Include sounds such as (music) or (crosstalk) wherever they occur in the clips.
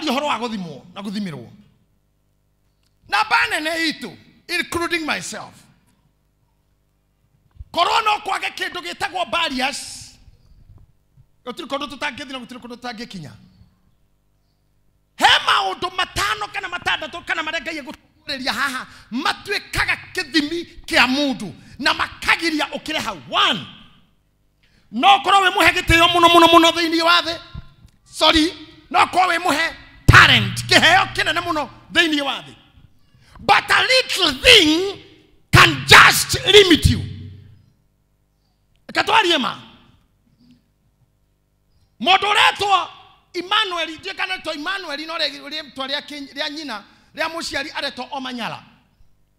kwaria horo wa guthimwo na guthimirwo namba nene itu including myself korona kwage kindu gitagwo barriers gutiri kundu tutangithi na ndå kundu kinya he maundu matano kana matandatu kana maria ngai ria haha kä a må ndå na makagiria re hau one no ũkorwo må mũhe gĩtĩo mũno mũno mũno thĩinĩ wa thĩ sorry no ũkorwo wĩ mũhe apparent kiheo kinene muno thiini e wa thi but a little thing can just limit you e katwarie ma mundu uretwo Emmanuel ndiekana to Emmanuel no rĩtwa rĩa rĩa nyina rĩa mũciari areto Omanyala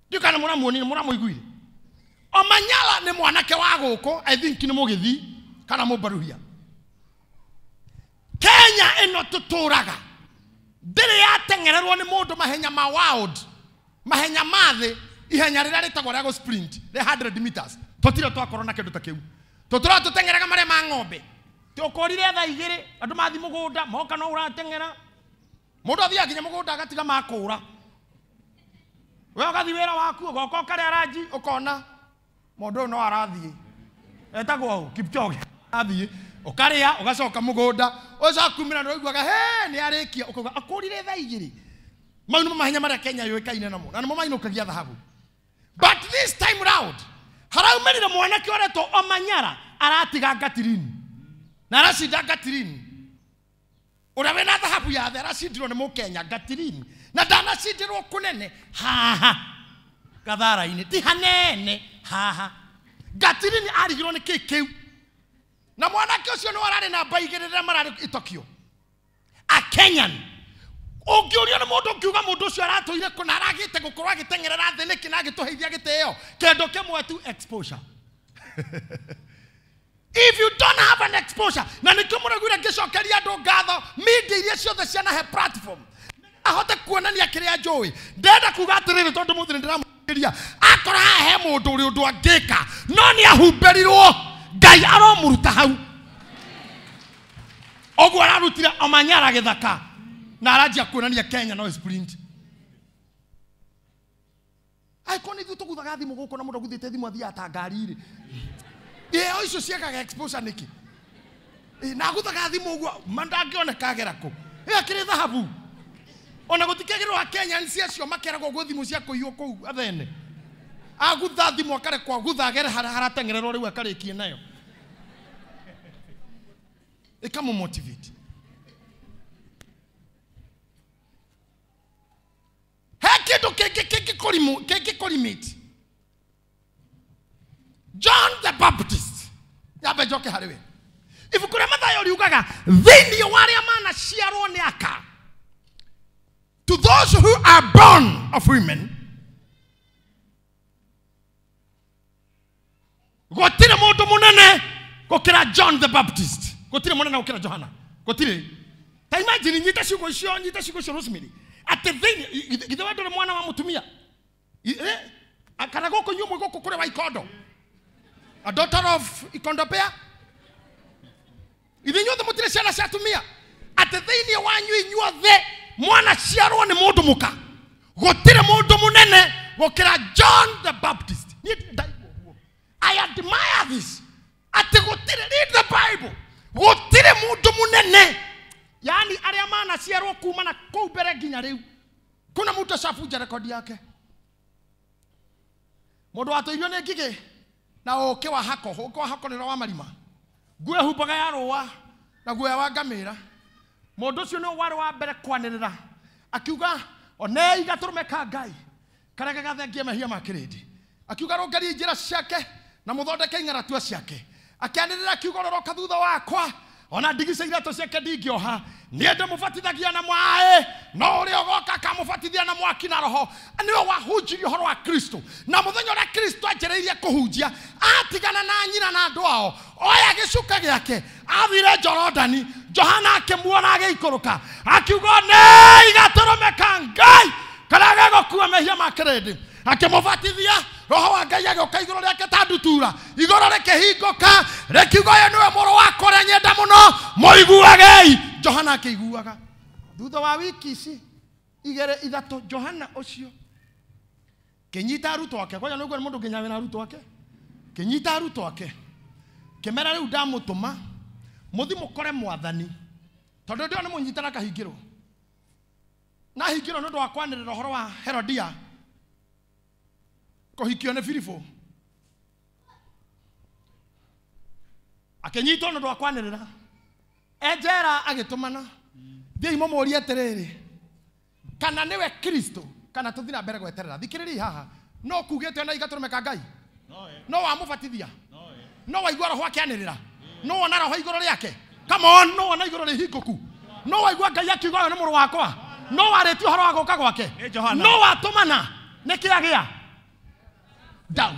ndiũkana mura muonire mura muiguire Omanyala ni mwanake wa guko I think ni mugithi kana mubaruhia Kenya ĩno tũtũraga ndiri yatengererwo nä må ndå mahenya ma wild mahenya ma thä ihenya rä rä a rä tagwo rä a gå tåtirä twakorwo na kä ndå ta kä u tåtå tå tengeraga marä a ma ng'ombe rire tha igä rä andå mathi må gå nda moka no å ratengera må ndå athiaga nginya må gå nda agatiga makå ra we ågathi wä ra waku å goka å karä a å kona må ndå å yå no arathiä etagwo kipchoge athiä å karä a å gacoka må gå nda å cokumä ra he nä arä kia å kauga akå rire tha igä rä mau nä mahenya marä a kenya yå ä kaine namo na nä mo mainå kagia thahabu but this time round haraumä rire mwanake å retwo omanyara aratiga ngatirini na aracinda ngatirini å rä a wä na thahabu yathe aracindirwo nä må kenya ngatirini na ndanacindirwo kå nene haha gathara-inä ti hanene haha ngatirini arigirwo nä kä kä u na mwanake ucio ni wararä na mbaigä rä mararä itokio akenyan ungiurio ni mundu ngiuga mundu ucio aratuire kuna aragite gukorwo agitengerera thi niki na agituheithia gitio kendo kimwe tu exposure (laughs) if you don't have an exposure na nikio mureguire ngicokeria andu ngatho media iria ciothe ciana he platform ahote kuonania kiria njui ndenda kuga atiriri tondu muthi ni ndiramuiria akorwo hahe mundu uri undu angika no ni ahumberirwo ngai aromuruta hau oguo ararutire omanyara githaka na aranjia kuonania kenya no sprint aikoni ithuĩ tũguthaga thimũ na mũndũ aguthĩte thimũ athiaga ta ngari-rĩ ĩo icio ciekaga exposure nĩkĩ na aguthaga thimũ ũguo ma ndangĩonekagera kũ ĩyo akĩrĩ thahabu ona gũtikagĩrwo akenyanici acio makeragwo gwĩ thimũ cia kũiywo kũu athene agutha thimũ akarekwo agutha agere harateng'ererwo rĩu akarĩkie nayo E kama motivate. He kitu kekikolimiti. John the Baptist. Yabe joke hariwe. Ibuku rĩa Mathayo riugaga thĩinĩ wa arĩa manaciarwo nĩ aka to those who are born of women gũtirĩ mũndũ mũnene gũkĩra John the Baptist gutire mwana na gukira johana gutire ta imagine nyita ciugo shio nyita ciugo cio rosemary atä thä githä wendå rä mwana wa mutumia eh akana gå kå inyuä mwä gå kå kå wa ikondo a daughter of ikondopea ithe inyuothe må tirä ciana cia atumia atä thä inä wanyu inyuothe mwana ciarwo nä må ndå må ka gå tirä må ndå må nene gå john the baptist i admire this atä gå tirä read the bible gutire mundu munene yani aria manaciarwo kuma na kuu mbere nginya riu kuna mundu acabunja rekodi yake mundu watuirio ni ngigi na uki wa hako uki wa hako nira wa marima nguo ehumbaga ya rũa na guoya wa ngamĩra mundu ũcio nĩwe warĩ wa mbere kwanĩrĩra akiuga oneiga tũrũme ka ngai karĩa gagathengie mehia ma kĩrĩndi akiuga rũngeri njĩra ciake na mũthondeke ing'aratua ciake akianirira kiugo roroka thutha wakwa ona ndigica iratå ciake ndingäoha niä ndä må batithagia na maaä no å rä a å goka kamå batithia na mwaki na roho nä we wahunjirie å horo wa kristo na må thenya å rä a kristo anjä rä irie kå hunjia atigana na nyina na andå ao oya gä cuka gä ake athire jorodani johana akä muona agä ikå rå ka akiugo nä igatå rå me ka ngai karä agegå kua mehia ma kä rä ndä akä må batithia roho wa ngai agioka iguru riake ta ndutura iguru rikihinguka rikiuga uyu niwe muru wakwa uria nyenda muno muiguagei johana akiiguaga thutha wa wiki ici igere ithatu johana ucio kinyita arutwo ake kwanja niguo mundu nginya wina arutwo ake kinyita arutwo ake kimera riu ndamutuma muthi mukore mwathani tondu ndio ni munyitana kahingirwo na hingirwo ni undu wa kwanirira uhoro wa herodia kuhikione firibo tono do akwane na. ejera agitumana thiä imo må ria kana nä we kristo kana tå thiä na mbere gweterera thikärä haha no kugä te ona igatå rå ngai no wamå batithia no waigua roho akäanä rä ra no wona roho igå rå rä ake kamon no wona igå rå rä hingå no waigua ngai akiuga å yå nä må rå wakwa no warä tie å horo wa gå ka gwake no watå mana nä kä a doubt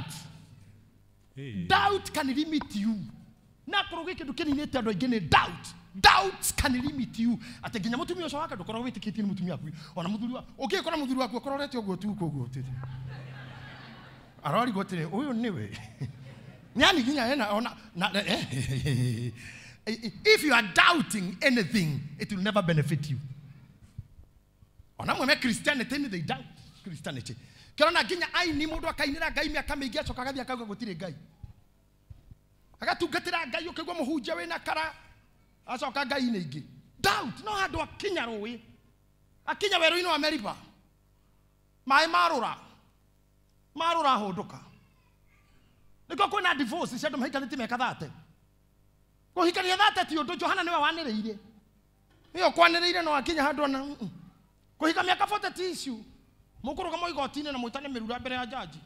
doubt can limit you na korwo gä kä ndå kä ninä andå aingä nä doubt doubts can limit you atä nginya må tumia å cio wake ndå korwo wä tä kä tie nä må tumia waku ona må thuri å kä kora må thuri waku akororete å guo tu kåguo tä arorigwo tä rä å yå nä we (laughs) nä aniginya ena ona eh, eh, eh, if you are doubting anything it will never benefit you ona mwene christianity nä they doubt christianity kiona nginya aini mundu akainira ngai miaka miingi acoka gathi akauga gutire ngai agatungatira ngai ukigwa muhunjia wina kara acoka ngai ni ingi doubt no handu akinya ruwi akinya weru-inĩ wa mai marura marura marũra niko nĩkio kwĩna divorce cia andũ mahikanĩtie meka thate kũhikania thate ti ũndũ johana nĩwe wanĩrĩire ĩyo kwanĩrĩire no akinya handũ ona kũhika mĩaka bote ti issue mukuruga kama iko inä na mwitane mä rura mbere ya jaji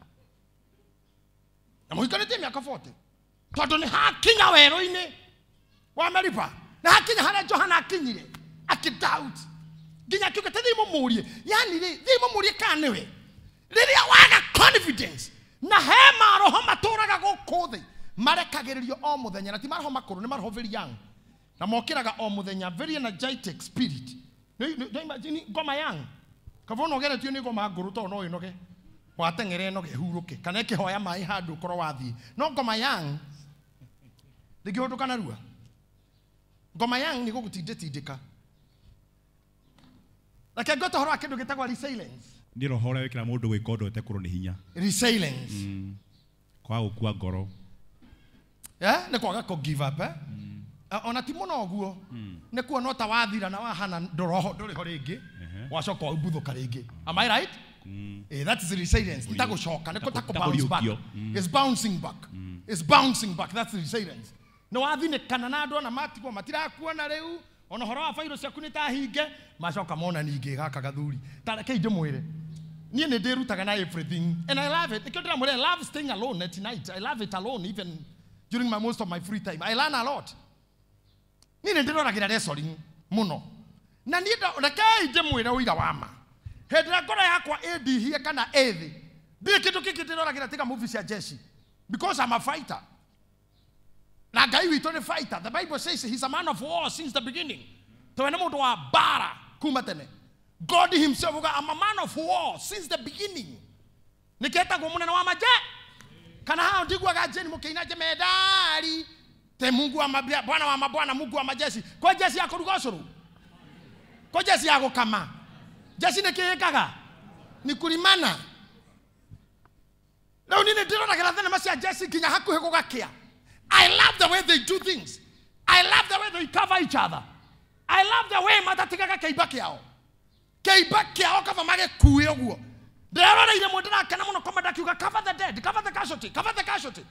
na muikarä tie mä aka bote ni hakinya wero ine wa meriba na hakinya hana a johana akinyire akidaut nginya akä te thimå må rie yani rä thimå må rie kana nä we rä rä waga confidence na he maroho matå raga gå kå thä marekagä rä rio o muthenya na ti maroho makuru ni nä maroho very young na mokiraga o muthenya very energetic spirit no, imagine no, ngoma young kaba nogeretio nä goma ngå rå tondå no inoge noge watengere noge huruke ke kana kä hoya mai handå koro wathiä no ngoma yang ndä ngä hå rua ka narua ngoma yang nä gå gå tindä tindä ka reke ngå tohoro wa kä ndå gä tagwo nä roho å rä a wä kä ra må ndå gwä ka å ndå ete kå rwo nä hinya mm. kwaga gå kua ngoro nä kwaga kå eh? mm. ona ti må no å guo mm. nä kuona ta wathira na wahana ndå roho ndå ho rä ngä Mm. wacoka umbuthuka rĩngĩ am i right mm. eh, that is resilience itagucoka niko ta back mm. mm. is bouncing back mm. is bouncing back that's resilience nä wathinäkana na andå ona matigwo matirakuona rä u ona horo wa bairo ciaku nä tahinge macoka mona ningä gaka gathuri tarekei ndä mwä re niä nä ndä rutaga na everything and i love it nä kä ndä ramwä love staying alone at night i love it alone even during my most of my free time i learn a lot niä nä ndä roragä ra må no na nida na njä mwä re å wama wa ma hä ndä ä rä yakwa ä ndihie kana ä thä kitu kiki ndå kä kä ndä roragä jeshi because I'm a fighter na gai wito ni fighter the bible says he's a man of war since the beginning to nä må ndå wa mbara kuma tene god himself uga I'm a man of war since the beginning niketa kä etagwo må nene wa maje kana hao ndiguaga jeni må kä medari te mungu wa mabia bwana wa mabwana mungu wa majeshi kwa jeshi ya kå ruga å ko jeci ya gå kama jeci nä kä ä kaga nä kurimana rä u ni nä ndä roragä ra thenema cia jeci nginya hakuhä gå gakä a i love the way they do things i love the way they cover each other i love the way matatigaga kä imba kä ao kä imba kä ao kaba magä kuä å guo ndä reroreire må ndä rakena må no komenda kiuga cover the dead cover the casualty cover the casualty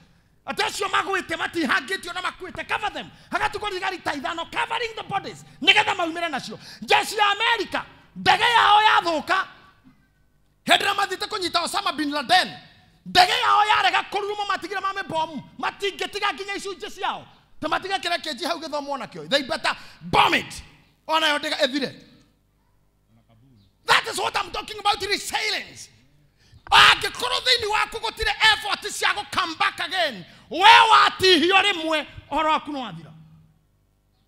ata acio magwite matihangitio na makuite cover them hagatigwo thigari ta ithano covering the bodies nigetha maumire nacio jeshi ya amerika ndege yao yathuka hindi te mathiite kunyita osama bin laden ndege yao yarega kururumo matigire ma mibomu matingitiga nginya icunjĩ ciao ta matiga kĩrĩa kĩnji hau gĩthomwo nakĩo they better bomb it onayo ndĩga ĩthire that is what i'm talking about resilience angikorwo thini waku gutire effort cia gå come back again we watihio rimwe horo waku no wathira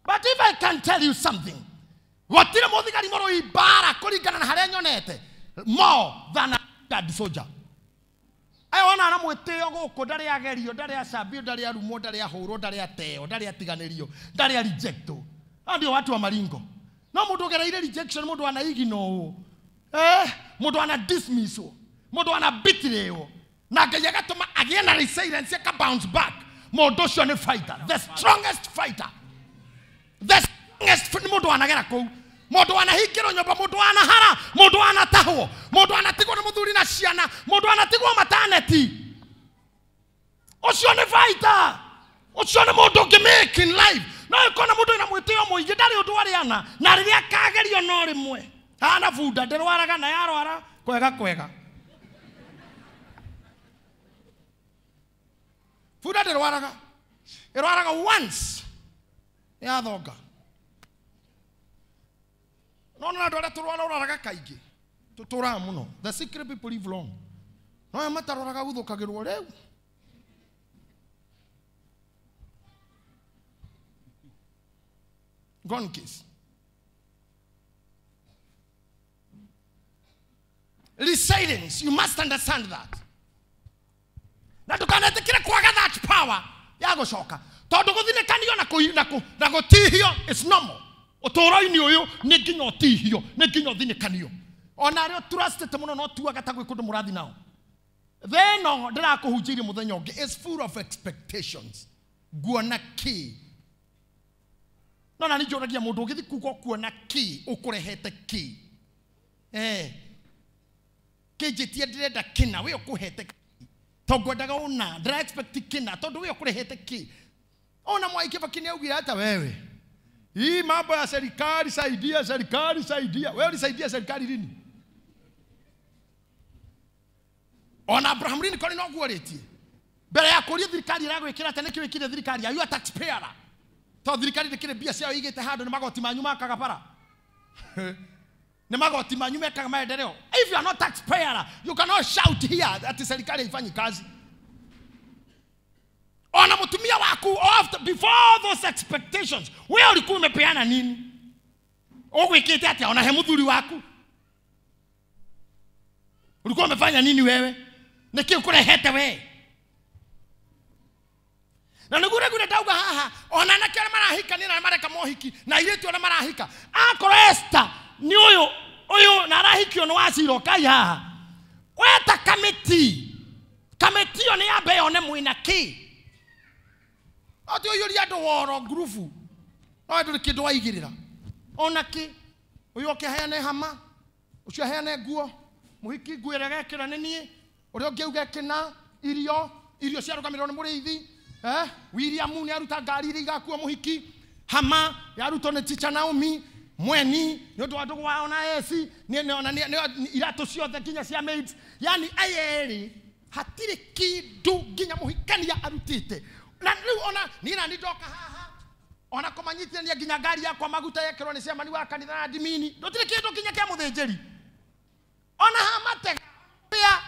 but if i can tell you something gutire muthigari moro ibara kuringana na haria nyonete more than a soldier ayona na mwitio guku ndari agerio ndari acambio ndari arumwo ndari ahurwo ndari ateo ndari atiganirio ndari arejecto ndio watu wa maringo no mundu gereire rejection mundu anaigino eh mundu ana dismissal mundu wana betrayal na ngai agatuma agie na resilience aka bounce back mundu ucio ni fighter the strongest fighter the strongest ni mundu wanagera kuu mundu wanahingirwo nyumba mundu wanahara mundu wanatahwo mundu anatigwo ni muthuri na ciana mundu anatigwo mataneti ucio ni fighter ucio ni mundu ungimake in life no ikona mundu ina mwitio muingi ndari undu ana na riria akagerio no mwe ana bunda ndirwaraga na yarwara kwega kwega fuda terwaraga irwaraga once no. no, andå arä a tå rwara To raraga kaingä The secret raga long. no noya mataroraga gå thå kagä rwo rä case. Resilience, you must understand that. na ndukanetikire kwaga that power ya gucoka tondu guthinikanio na na gutihio is normal uturo-ini uyu ni nginya utihio ni nginya uthinikanio ona rio trustete muno no tuaga ta gwi kundu murathi nao theno ndirakuhunjiirie muthenya ungi is full of expectations guona ki no na ninjuragia mundu ungithi kuga kuona ki ukurehete ki eh kinjitie ndirenda kina we ukuhete tongwendaga una ndiraexpect kina tondu we kurehete ki ona mwaiki bakini augire ata wewe hii mambo ya serikali saidia serikali saidia wewe ulisaidia serikali lini ona abraham lini lincoln no guoretie mbere ya kuria thirikari iragwikira ati niki wikire thirikari are you a taxpayer to thirikari ndikire mbia ciao igite handu ni magoti manyu makagabara (laughs) magoti manyu mekaga maendeleo if you are not taxpayer you cannot shout here ati serikali haifanyi kazi ona mutumia waku after, before those expectations we ulikuwa umepeana nini ugwikite atia ona he muthuri waku ulikuwa umefanya nini wewe niki ukurehete we na nigure gure ndauga haha ona anake aria marahikanira na mareka mohiki na airĩtu aria marahika akorwo esta nä å yå å yå na arahikio nä wacira å haha weta kamiti kamiti yo nä yambe yone mwä na kä no tä å yå ria andå woro ngurubu no ndå rä kä ona kä å yå aheane hama å aheane nguo må nguo nguä re gekä ra nä niä å rä auga kä irio irio ciarå gamä rä nä må eh? williamu nä aruta ngari irä igakuo må hama yarutwo nä ticha naomi mweni nä å ndå wa ndå gwao na esi iratå ciothe nginya cia maids yani ayeri hatirä kindu nginya må hikania arutite na rä ona niä na nä ndoka haha ona kå manyitithania nginya ngari yakwa maguta yekerwo nä mani wa kanitha na ndimini ndå tirä kä ndå nginya kä må thä njä ri ona ha matega a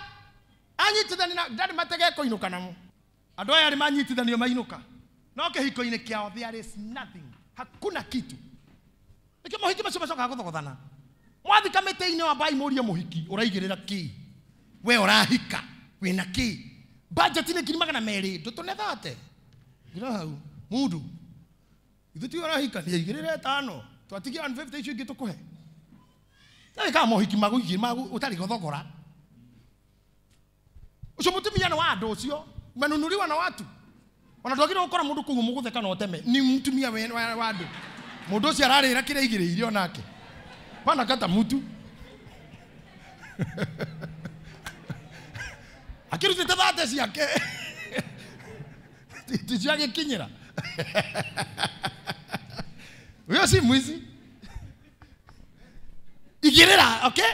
anyitithani na ndarä matega ekå inå ka namo andå aya rä manyitithanio mainå ka no kä hiko-inä kä ao there is nothing hakuna kitu nä mohiki macio macokaga gå thogothana mwathi kamä-tä-inä wa mbai må rie må hiki å raigä rä ra kä we å rahika wä na kä mbanjeti nä ngiri magana merä ndå tå nethate ngira hau må ndå ithu ti å rahika nä aigä rä re tano twatigia icio ingä tå kå he tarä kaga mohiki magå igä å tarä gothogora å cio må tumia nä wa andå å cio manunuriwa na watu ona twagä rä gå kora må ndå kå u må gå theka na å teme nä må wa andå mundu ucio ararira kire igiriire onake pana kata mutu akirutite thate ciake ticio agikinyira uyo si mwizi igirira okay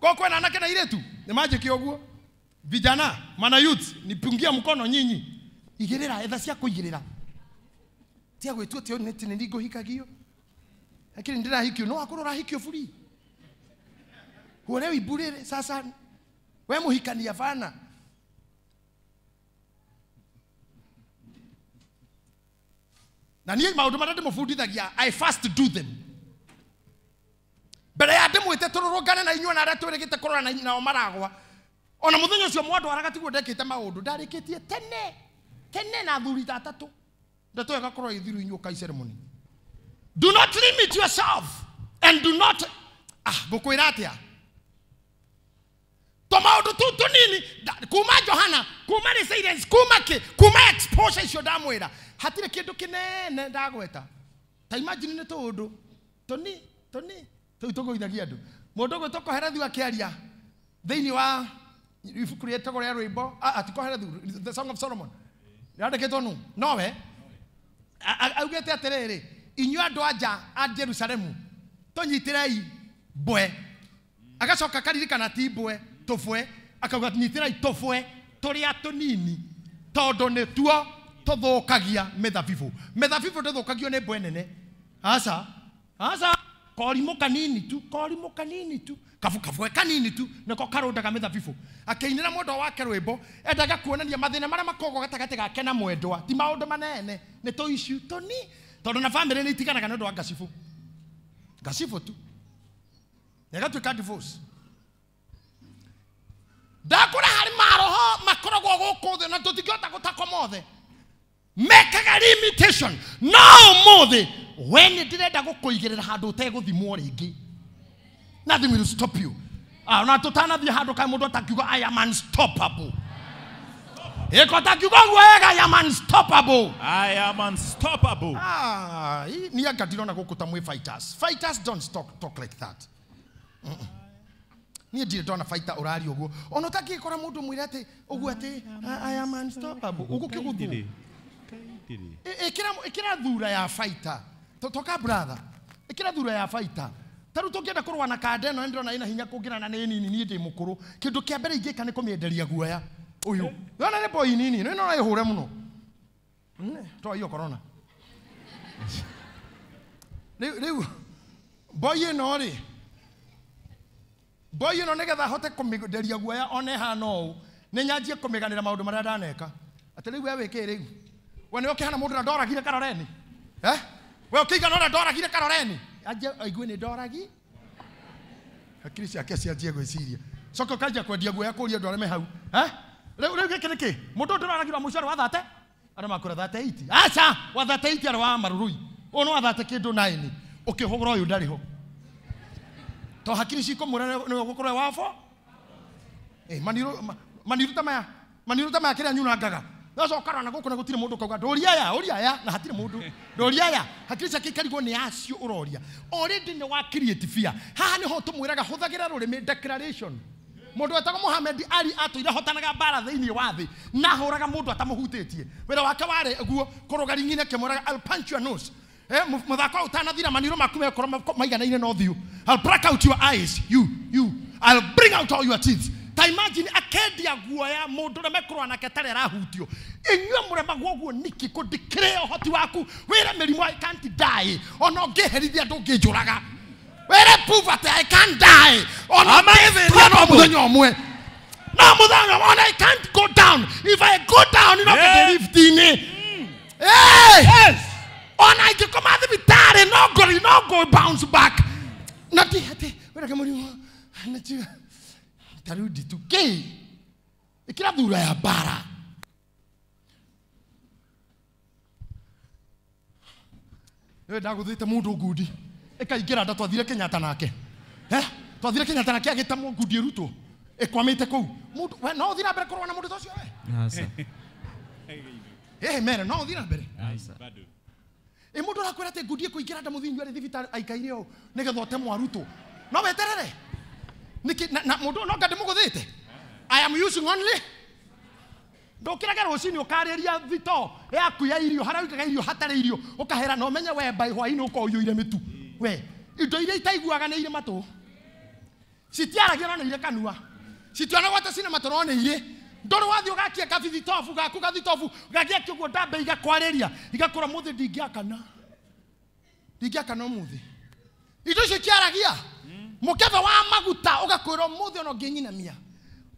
kokwena anake na iretu nimanjikia uguo vijana mana youth nipungia mkono nyinyi igirira etha cia kuigirira tia gwitwo tio nä nä ngåhikagio lakini ndirahikio no akorwo rahikio buri huone wimburire sasa we muhikania bana na niä maå ndå marä a ndä må bundithagia i fast do them mbere ya ndä mwä te tå rå na inyuä na arä a twä rä gä te kå nao maragwa ona må thenya å cio mwandwaraga tiguo ndekä te maå ndå ndarä kä tie tene tene na thuri tatatå ndeto ĩgakorwo ĩ thiru inyuĩ kai ceremony do not limit yourself and do not ah ngũkwĩra atĩa tũmaũndũ tũu tũnini kuma johana kuma resilience kuma kĩ kuma exposure icio ndamwĩra hatirĩ kĩndũ kĩnene ndagweta ta imagine nĩ tũũndũ tũni tũni tũu tũgũithagia andũ mũndũ ũguo tũkoherethu akĩaria thĩinĩ wa ibuku rĩtagwo rĩa rwĩmbo atikoherethu ah, ah, the song of solomon rĩandĩkĩtwo nũ nowe augite atiriri inyuä andå anja a jerusalemu tånyitirei mbwe agacoka akaririkana ti mbwe tåbwe akauga nyitirei tåbwe tå rä a tå nini tondå nä tuo tå thå kagia mä thabibå mä thabibå ndå thå kagio nä mbwe nene aca aca korimå kanini tu korimo kanini tu kabukabwe kanini tu nako karundaga akäinä ra mwendwa wake rwimbo endaga kuonania mathina a makoragwo gatagatä gake na mwendwa ti ndå manene nä tå icu tå ni tondå na bamä rä nä itiganaga nä å ndå wa ngacibå ngacibå tu negatuä ka ndakå ra harä maroho makoragwo gå kå thä na tå tingä hota gå takwo mothe mekaga limitation no muthi we ndirenda gukuigirira handu uteguthimwo ringi nothing will stop you ah, ona tutanathie handu kai mundu atakiuga i am unstoppable iko takiuga guo ega i am unstoppable i am unstoppable ah ni anga ndirona guku ta fighters fighters don't talk talk like that mm -mm niä ndirä ndona baita å å guo ona å kora må ndå mwä re atä å guo atä å ndiri ikira e, e, ikira e, thura ya faita toka brother ikira thura ya faita taru tũngĩenda kũrũa na kanda ĩno nĩndĩrona ĩna hinya kũngĩra na nĩ nini niĩ ndĩ mũkũrũ kĩndũ kĩa mbere ingĩka nĩ kũmĩenderia guoya ũyũ yona nĩ mboi nini no ĩno ĩhũre mũno to hiyo korona rĩu mboi ĩno rĩ mboi ĩno nĩgetha hote kũmĩenderia guoya ona ĩhana ũũ nĩ nyanjie kũmĩganĩra maũndũ marĩa ndaneka atĩ rĩu we wĩkĩĩ rĩu we nä å kä hana må ndå na ndoragire karoreni we å kä igana å rä a ndoragire karoreni aigue nä ndoragi hakiri ciake cianjie gwä ciria coka å kanjia kwendia guoya kå ria andå arä me hau rä u gä kä nä kä må ndå å ndå roragirwo må cio arä wa thate arä makå ra thate iti aca wa thate iti arä wa marurui å nä thate kä ndå naini å kä hå ra å yå ndarä ho to hakiri cikå mwä ra nä gå korwo wafo maniru ta maya maniru ta maya kä rä a nyunangaga gacoka na gå kå na gå tirä må ndå kauga ndå ria aya å ria aya na hatirä må ndå ndå ria aya hakiri ciake ikarigwo nä acio å roria orä nä wa creative haha nä ho tå mwä raga hå thagä ra rå rä mä declaration mundu wetagwo muhamed ali atũire hotanaga mbara thĩinĩ wa thĩ na hũraga mũndũ atamũhutĩtie wĩra wake warĩ guo kũrũga ring'ine kĩmwĩraga alpanchuanos eh, mũthako wa ũtanathira maniũrũ maku mekorwo maiganaine na ũthiũ I'll pluck out your eyes you you I'll bring out all your teeth ta imagine akendia ya mundu rä mekorwa nake tare arahutio inyuä murema remagwo guo niki kå ndikä rä hoti waku wä re mä rimå ikantidai ona å ngä herithia ndå i can't die ono re puvateikandai ona no må thenya å mwe no må thenya ona i can't go down if i go down you the no ngä liftinä ona ingä koma thibitarä no ngori no go bounce back na ti atä wä na må rimå atarudi tu kei ikira thura ya bara ewe we ndaguthite mundu ngundi ikaingira nda twathire kenyatta nake eh twathire kenyatta nake agita ngundi irutwo ikwamite kou mundu we no uthire bere korwa na mundu tocio we eh mere no uthire mbere bado ä må ndå å rakwä ra atä ngundi ä kå ingä ra nda må thinyu arä thibitarä aikaire å nä getha å te mwarutwo no wä terere na mundu no ngati muguthite i am using only ndukirage rucini ukariria thito yaku ya irio haria uikaga irio hatari irio kahera na umenye we mbai hwaini ukoyuire mitu we indo iria itaiguaga nä irä matå citiaragia no nä kanua citionagwo ta matå no irä ndå rä wathiä å gakia kabithitobu gaku gathitobu gagiakä å guo ndambe igakwarä ria igakå må thä ndingä akana ndingä akana må thä indo icio ikiaragia mukeve wa maguta ugakwira umuthi ona nginyinemia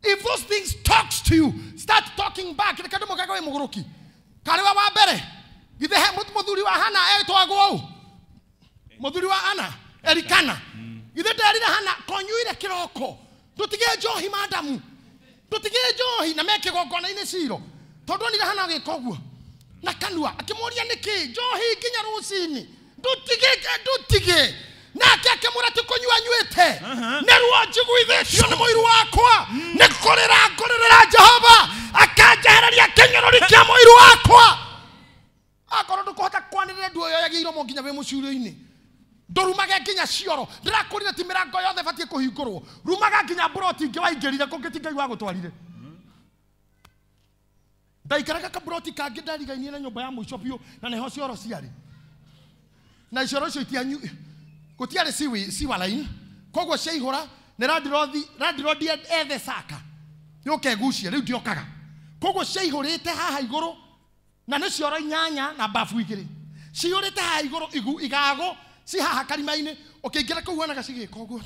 if those things talks to you start talking back reke ndi mukege wi muguruki kari wa mbere githe muthuri wa hana etwagwo u muthuri wa ana erikana githe nderire hana konyuire kiroko tutige njohi madamu tutige njohi na meke gongona ine ciro tondũ onire hana gĩka ũguo na kanua akĩmũria nĩkĩ njohi nginya rũcinĩ ndutige ndutige nake akä nyuĩte nĩ ruo njiguithĩtio nĩ mũiru wakwa mm. nĩ kũrĩra ngũrĩrĩra jehova akanjehereria kĩnyũrũri kĩa mũiru wakwa akorwo ndũkũhota kwanĩrĩra ndu ĩyo yagiirwo mo nginya wĩ mũcurio-inĩ ndũrumage nginya cioro ndĩrakũrire ti mĩrango yothe ĩbatiĩ kũhingũrwo rumaga nginya mburoti ingĩ waingĩrire kũngĩ ti ngai wagũtwarire mm. ndaikaraga kaburoti kangĩ ndarigainie na nyũmba ya mũico biũ na neho cioro ciarĩ na icioro icio itianyu gutiari siwi siwa line koguo ne ni radirothi radirothi ethe e saka yoke gucia riu diokaga koguo ciaihurite haha iguru na ne cioro nyanya na bafu igiri ciurite haha iguru igu igago ci haha karima-inĩ ũkĩingĩra kũu wonaga cigĩka ũguo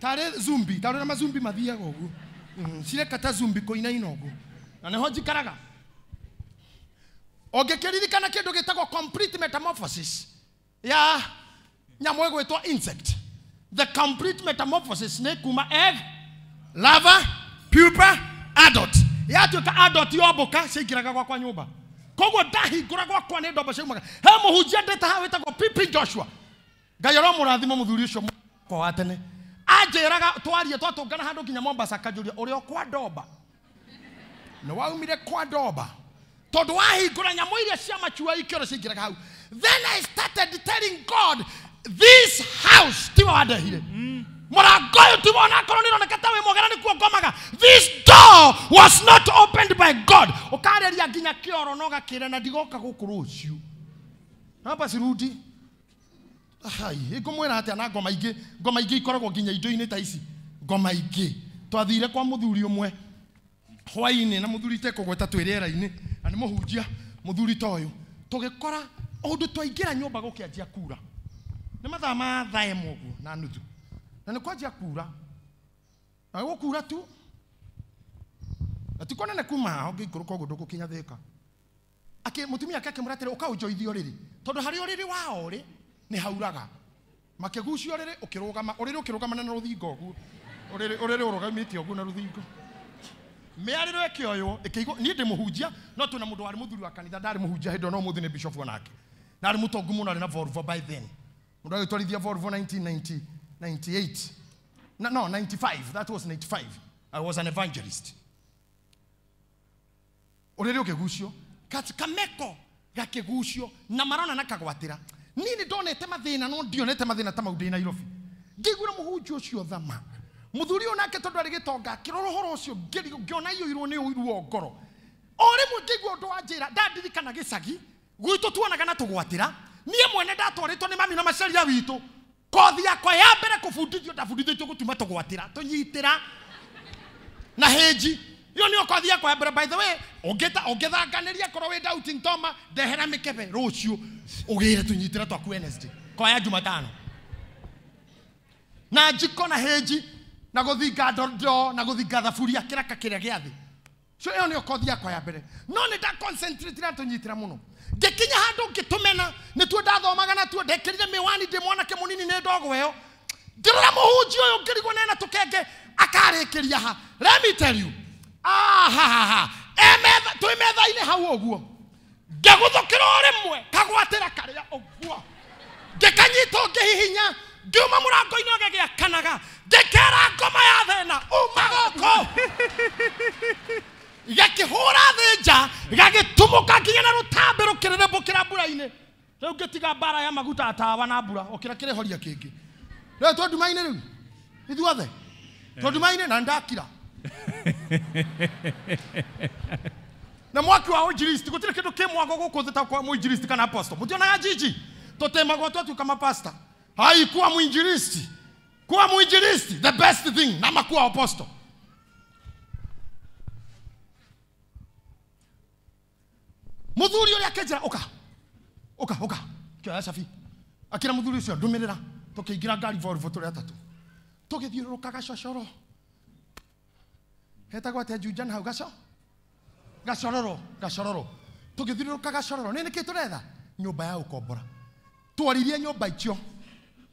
tarĩ zumbi tare na mazumbi mathiaga ũguo mm, cireka kata zumbi kũinaina ũguo na nĩho njikaraga ũngĩkĩririkana kĩndũ gĩtagwo complete metamorphosis ya yeah nyamoyo gwitwa insect the complete metamorphosis ne kuma egg lava pupa adult yatuĩka adult yomboka ciaingĩraga gwakwa nyũmba koguo ndahingũra gwakwa nĩ ndombo ciaumaga he mũhunjia ndĩta ha wĩtagwo pipi joshua ngai aromå rathima må thuri ũcio kwa wa tene anjĩraga twarie twatũngana handũ nginya mombasa kanjũria ũrĩa kwa ndomba nĩ waumire kwa ndomba tondũ wahingũra nyamũ iria cia macua ikĩro ciaingĩraga hau then i started telling god this house tiwe wandehire mũrango ũyũ akorwo ta mwegera nĩkuo kuongomaga this door was not opened by god ũkarĩria nginya kĩoro na na ndigoka gũkũ rũciũ namba cirundi hai na ngoma ingĩ ngoma ingĩ ikoragwo nginya indo-inĩ ta ici ngoma ingĩ twathire kwa na na ta kura nä mathaa ma thae må na nuthu na nä kwanjia kura na gå kura tu atiko nene kuma ngä ikå rå ka ndå gå kinya thä ka må tumia ake akä må retere å kaå njoithio rä rä tondå harä å wao rä nä hauraga makä gucio rä rä å kä rå gama å rä rä å kä rå gamana na rå thingo å guo å rä rä å rå gamä te å guo na rå thingo mĩarĩro ĩkĩoywo ĩkĩigwo niĩ ndĩ mũhunjia no twĩna mũndũ warĩ mũthuri wa kanitha ndarĩ mũhunjia hĩndĩ ona ũmũthĩ nĩ bishop wanake ndarĩ mũtongu mũno arĩ na volvo by then mndu agitwarithia volvo 1998 no, no 95 that was 95 i was an evangelist uriri ukigucio kameko gakigucio na marona na kagwatira nini ndonete mathina no ndionete mathina ta mau ndi nairobi ngigura muhunjia ucio thama muthuri uyu nake tondu ari gitonga akirora uhoro ucio ngiona iyuirwo ni uiruo ngoro o rimwe ngigua undu wanjira ndandirikana gicagi gwitu tuonaga na tugwatira niä mwene ndatwarä two nä mami na macaria witå kothi yakwa ya mbere kå bundithio ndabundithĩtio gå tuma tå gwatĩ ra tå nyitä ra na hĩnji ä nä kothi yakwa ya mbere by the way å thanganä ria korwo wä doubting toma ndehera mä kebe rå ciå å gä re tå nyitä ra twaku kwaya jumatano na njiko na hĩnji na gå thinga ndondoo na gå thinga thaburia kä raka kä rä a gä a thä ä yo nä kothi yakwa ya mbere no nä ndakoncentrate ra tå nyitä ra må ngä handå tå mena nä tuo ndathomaga natuo ndekä rire mä wani ndä mwanake må munini ni ndogo iyo ngirora muhunji uyu ngirigwo nena kä ria ha twä hau å guo let me tell you ahahaha emetha twi metha-inĩ hau ũguo ngĩgũthũkĩra o rĩmwe kagwatĩra karĩa ũguo ngĩkanyita ngĩhihinya ngiuma å gegä akanaga ngä kera ngoma ya thĩna uma gũkũ igakihura thinja igagitumuka nginya na rutambi rukirire mbukira mbura-inĩ rĩu ngĩtiga mbara ya maguta tawa na mbura okĩra kĩrĩhoria kĩngĩ rĩu twĩ nduma-inĩ rĩu ithuothe twĩ eh. nduma-inĩ na ndakira na mwaki wa ũinjiristi gũtirĩ kĩndũ kĩ mwago gũkũ thĩ ta mũinjiristi kana apostle mũtionaga njinji tũtĩmagwo twatuĩ kama pastor hai kuwa muinjilisti kuwa muinjilisti the best thing na makuwa apostle muthuri uria akinjira uka uka uka kioya cabi akira muthuri ucio ndumirira tukiingira ngari volvo turi atatu tugithiururuka gacocoro hetagwo atia junjan hau gaco gacororo gacororo tugithiururuka gacororo ni niki turetha nyumba ya ukombora twaririe nyumba icio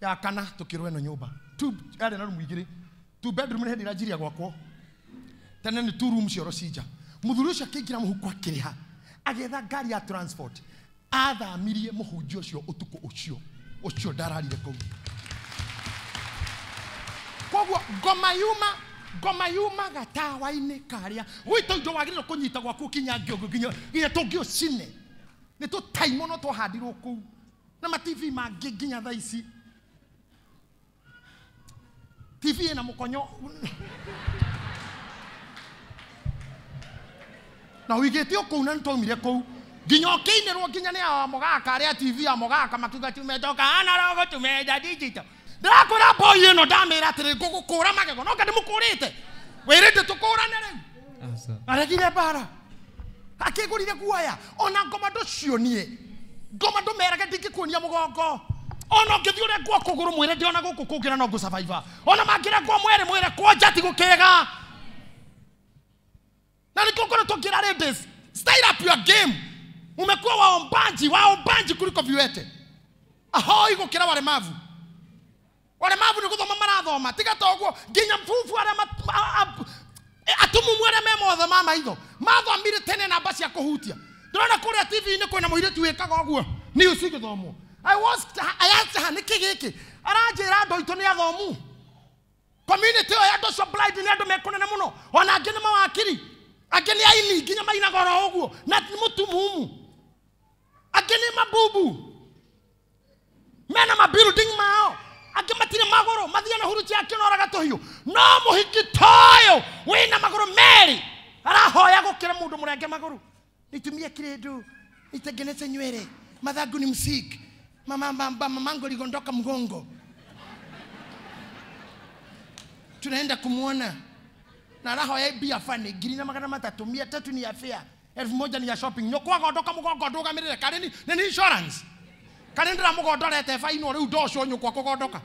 ya kana tukirwo ino nyumba yarä na rumu igä tu bedroom nä hä ndä ä gwakwo tene nä tu room cioro cinja må thuri å cio akä ra må huko akä rä ha agetha ngari ya transport athamirie tukå å cio å cio ndararire kuu koguo ngoma yuma ngoma tawa-inä karä a gwä indo wagä rä kå nyita gwaku kinya ngä nginya nginya tå ngä å cine nä tå taimå no twahandirwo kå u na mativi mangä nginya tha ici tv ä na må konyo na uigite ukuna nitaumire kuu nginya ũkĩinĩrwo nginya nĩ ao mũgaka arĩa tv a mũgaka makiuga tumejoka analogo tumeja digital ndĩrakwĩra mboi ĩno ndamĩra atĩrĩ ngũgũkũra magego no ngai mũkũrĩte wĩrĩte tũkũrane rĩu aregire mbara akĩgũrire guoya ona ngoma ndũcionie ngoma ndũmerage ndingĩkuonia mũgongo ona ũngĩthiĩ ũrekwo kũgũrũ mwĩre ndĩona gũkũ kũngĩ na no ngũcabaiba ona mangĩrekwo mwere mwĩre kwonja ti gũkĩga na niko ngoro tugira ladies style up your game umekuwa waombaji waombaji kuliko viwete ahoi gukira wale mavu ni guthoma marathoma tiga toguo ginya mfufu ara aria atumumu aria me mothe ma maitho mathomire tene basi cia kuhutia ndĩrona kũrĩa tv-inĩ ni kuna kwĩna mũirĩtu wĩkaga ũguo nĩ ũcio gĩthomo i nĩ kĩ gĩkĩ aranjĩra andũ aitũ nĩ athomu community ĩyo ya andũ acio blind nĩ andũ mekũnene mũno ona angĩ nĩ mawakiri nä aili nginya mainagora guo na tumumu angä nä mabubu mena mabuilding mao angä matirä magå rå mathiä na huruci akä noraga tå hiå no må hiki toyå wä na magå rå merä arahoya gå kä ra må ndå må renge magå rå nitumie kirä ndå nitengeneze nywele mathangu ni msik mamango ligondoka mgongo tunaenda kumwona na ya bia fani ngiri na magana matatå mia tatu ni ya fea elfu moja ni ya shopping nyokuwa ondoka mkwa gongo mirele gamä rä insurance karä ndä ra må ya tefa inu wale udosho nyokuwa nyåkwa kå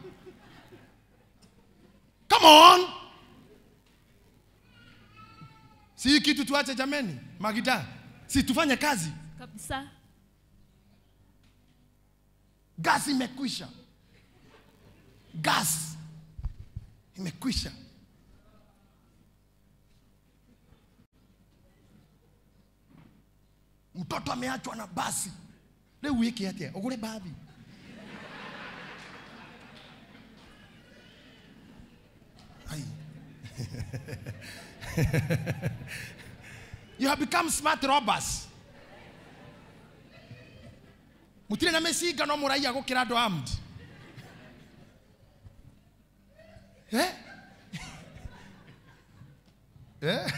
come on si kitu tuache jameni magida si tufanye kazi kabisa gas imekwisha gas imekwisha mtoto ameachwa na basi rä wiki yake kä atä å gå you have become smart robbers mutire na mä cinga no må raiya gå kä amd eh? (laughs) eh?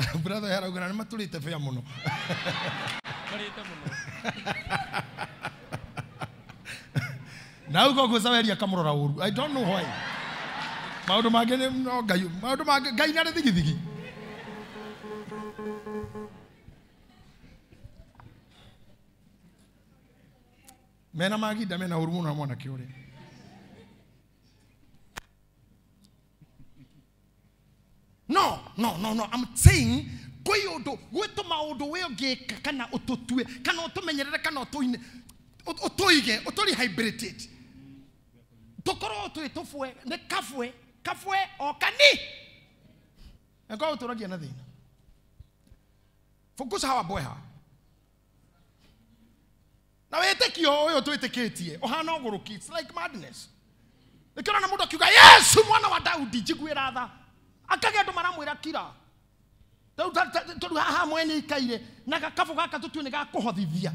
(laughs) Brother tuliite bya muno nawe koguca weria kamurora uru i don't know why maundu mangi no ngai maundu mangi ngai nari thigithigi mena maginda mena uru muno na mwanake uria no no no no i'm saying kwä å ndå gwätå maå ndå wä å ngä ka kana å tå tue kana å tå menyerere kana å tå ige å tå rehydrated tå korwo twä tå bwe nä kabwe kabwe o kani ngorwo å tå ragia na thä na fungusa hawa bweha na wĩtĩkio ũyũ twĩtĩkĩtie ũhana it's like madness nĩkĩrona mũndũ akiuga yesu mwana wa daudi njiguĩra tha akagä andå maramwä ra kira rä u haha mwene ikaire na gakabu gaka tå tuä nä gakå hothithia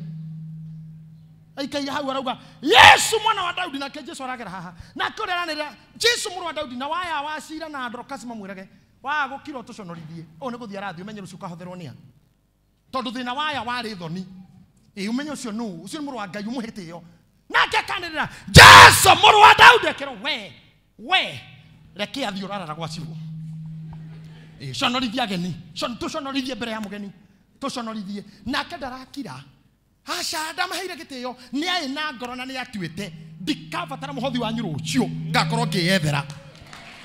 aikaire hau arauga yesu mwana wa daudi nake jesu aragera haha nake å rä aranä rä ra jesu må rå wa daudi na waya wa wacira na androkasi mamwä rage wagå kira å tå conorithie å nä gå thiä arathi å menye rå cio kahotherwo nä a tondå thä na waya warä thoni ä å menye å cio nå å cio nä må rå wa ngai å må hä tä ä yo nake akanä rä ra jesu må rå wa daudi akä we we reke athiå rarara gwacirwo Sean eh, ageni tå conorithie mbere ya må geni tå conorithie nake ndarakira aca ndamaheire gä tä å nä aä na ngoro na nä atuä te ndikabatara må hothi wanyu rå cio ngakorwo ngä ethera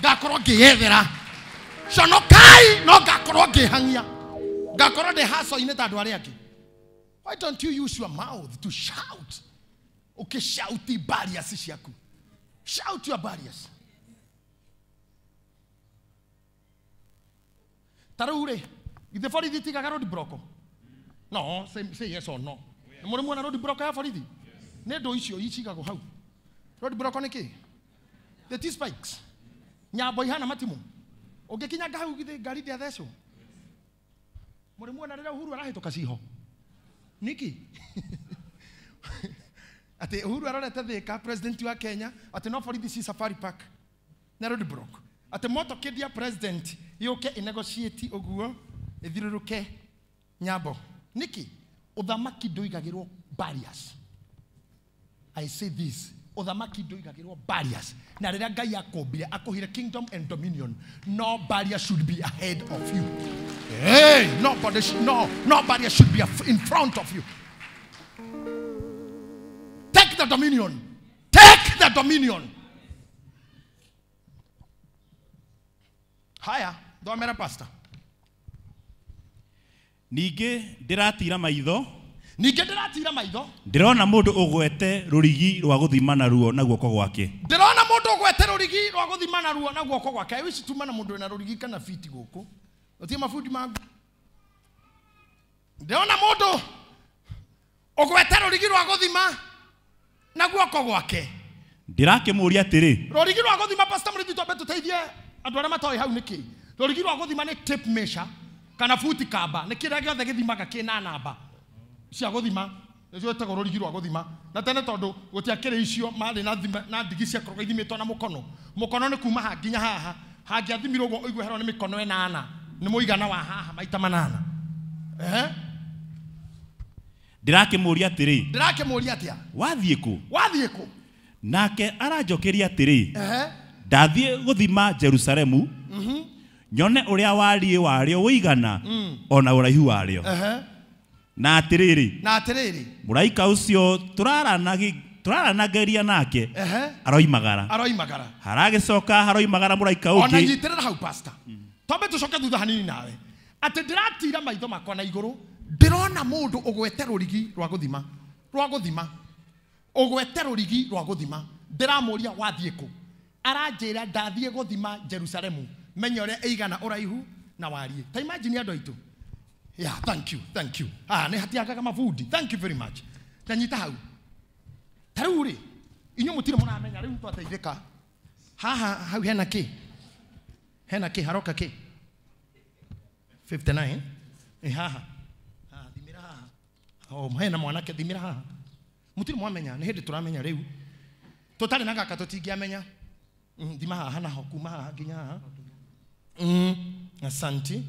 ngakorwo ngä yethera conokai no ngakorwo ngä hang'ia ngakorwo ndä haco-inä ta andå arä a angä why don't you use your mouth to shout å kä cauti barias ciaku shout your barias ta rä u rä githä borithi itigaga rå no say yes or no nä må rä mwona rå ya borithi nä ndå icio icigagwo hau rå nä kä the t spikes nyambo ihana matimå å ngä kinyanga hau githä ngari ndä athecwo må rä mwona rä rä a uhuru arahä tå ka ciho niki (laughs) atä uhuru arorete thä ka president wa kenya atä no borithi ci safari park na road atä motokä ndia president yuke inegociate uguo ithiruruke nyabo niki uthamaki nduigagirwo barriers i say this uthamaki nduigagirwo barriers na rera ngai akumbire akuhire kingdom and dominion no barrier should be ahead of you hey no barrier no no barrier should be in front of you take the dominion take the dominion higher thomera mera pastor ningi ndiratira maitho ningi ndiratira maitho ndirona mundu ugwete rurigi rwa guthimana ruo na guoko gwake ndirona mundu ugwete rurigi rwa guthimana ruo na guoko gwake i wish tumana mundu wina rurigi kana fiti guku utie mabundi mangu ndirona mundu ugwete rurigi rwa guthima na guoko gwake ndirakimuria atiri rurigi rwa pasta pastor murithi twambe tuteithie andu aria matoĩ hau nĩkĩ turigirwo guthima nä tape measure kana futi kamba nä kä rä a gä othe gä thimaga kä na namba cia gå thima nä etagwo rå rigi rwa gå thima na tene tondå gå tiakärä icio marä na ndigi ciakoragwo ithimä two na må kono må kono nä kuma ha nginya haha hangä athimirwo guo å herwo nä mä kono änana nä må igana wa haha maita manana ndä rakä må ria atä rä ndä rakä må ria atä a wathiä kå wathiä kå nake aranjokä ria atä rä ndathiä gå thima jerusalemu mm -hmm nyone a wariä o å igana mm. ona å raihu warä o na atĩrĩrĩ na atĩrĩrĩ må raika å cio nake uh nake aroimagara haragä coka haroimagara å ũngĩ ona ra hau pastor tå coke thutha hanini nawe ndä ratira maitho makwa na ndå å gwete rå rigi rwa thima rwa gwete rå rigi rwa wathiä kå aranjä ra ndathiä gå thima jerusalemu menya uria eigana uraihu na warie ta imagine andu aitu yeah thank you thank you ah ne hatiagaga mabundi thank you very much na nyita hau ta riu ri inyu mutire muramenya riu twateithika haha hau hena ki hena ki haroka ki 59 eh haha ha ah, thimira haha o oh, hena mwanake thimira haha mutire mwamenya ni hindi turamenya riu tutari na gaka amenya mm, thima haha naho kuma haha nginya haha mm, asanti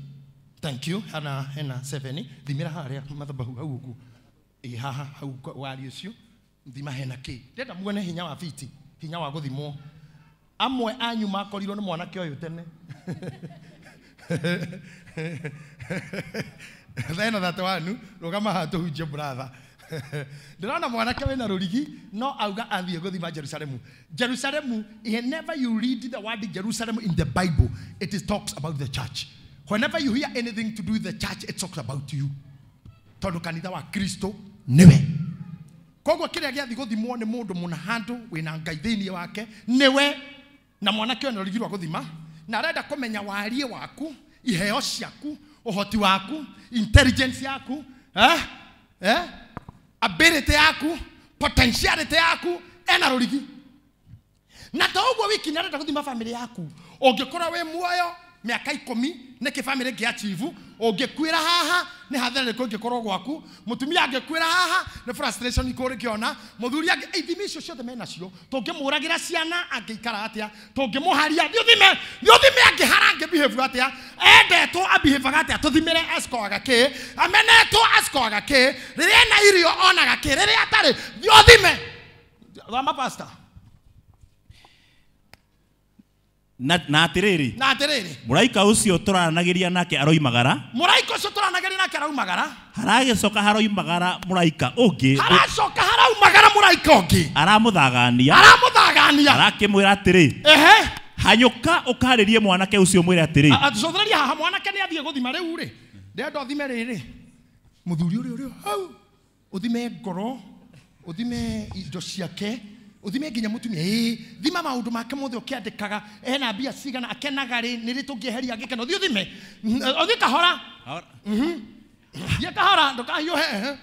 thank you hana hena seveni thimira haria mathabahu hau ugu i haha hau wari ucio thima hena ki ndenda muone hinya wa fiti hinya wa guthimwo amwe anyu makorirwo ni mwanake uyu tene (laughs) thena thate wanu rugama hatuhunjie bratha (laughs) ndirona mwanake wina rurigi no auga athie guthima jerusalemu jerusalemu whenever you read the word jerusalem in the bible it is talks about the church whenever you hear anything to do with the church it talks about you tondu kanitha wa kristo niwe koguo kiria giathi guthimwo ni mundu muna handu wina ngai thiini wake niwe na mwanake wina rurigi rwa guthima na arenda kumenya warie waku iheo ciaku uhoti waku intelligence yaku eh? Eh? ability yaku potentiality yaku ena rurigi na to uguo wikinyarenda guthima family yaku ungikorwo we muoyo miaka ikumi å family kuä ra haha ni kå riku korwo gwaku kuä ra haha ni frustration ona må muthuri angi ithimi icio ciothe må ragä ra ciana angiikara atia tungimuharia niuthime niuthime angihara atä atia endetwo tå atia re askoaga ki amenetwo rä rä a ena irio onaga ki riria atari niuthime thoma pastor na, atiriri na atiriri muraika ucio turaranagĩria nake aroimagara muraika ucio turaranagĩria nake aroimagara haragĩcoka haroimagara muraika ũngĩ haracoka haraumagara muraika ũngĩ aramũthagania aramũthagania arakĩmwĩra atĩrĩ ehe hanyũka ũkarĩrie mwanake ũcio mwĩre atĩrĩ acothereria haha mwanake nĩ athiĩ gũthima rĩu rĩ ndĩrenda ũthime rĩrĩ mũthuri ũrĩa ũrĩ hau ũthime ngoro ũthime indo ciake uthime nginya mutumia ä thima maundu make muthe å kä ena mbia cigana akenaga ri nä rä tå ngä eheria ngä kena å thiä kahora mhm. thiä kahora ndå kahiå he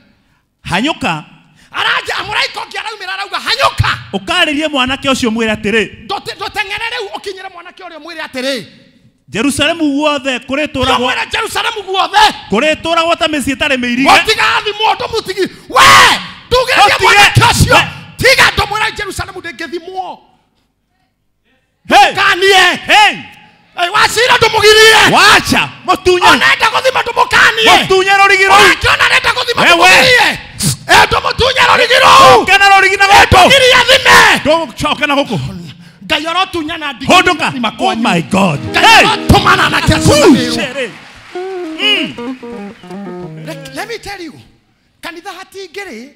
hanyå ka aranja mũraika ũngĩ araumä ra arauga hanyå ka mwanake ucio cio mwä re riu rä mwanake å rä a mwä re atä rä jerusalemu guothe kå rä tå ragwo jerusalemu guothe kå rä ta mä ciä tarä mä irige mutigi we ndugä rä rie mwanake å tiga domora jerusalemu ndingithimwo hey. kanie hey. Hey, wacira ndumugirie wacha mutunye onenda kuthima ndumukanie mutunye rurigiro wacha onenda kuthima ndumugirie ndumutunye (tsk) eh, rurigiro ukena rurigina goko ngiria thime ndochoka na goko eh, ngai arotunya na ndigi hondoka oh my god ngai arotumana na kesho Mm. Let, let me tell you, kanitha hatingiri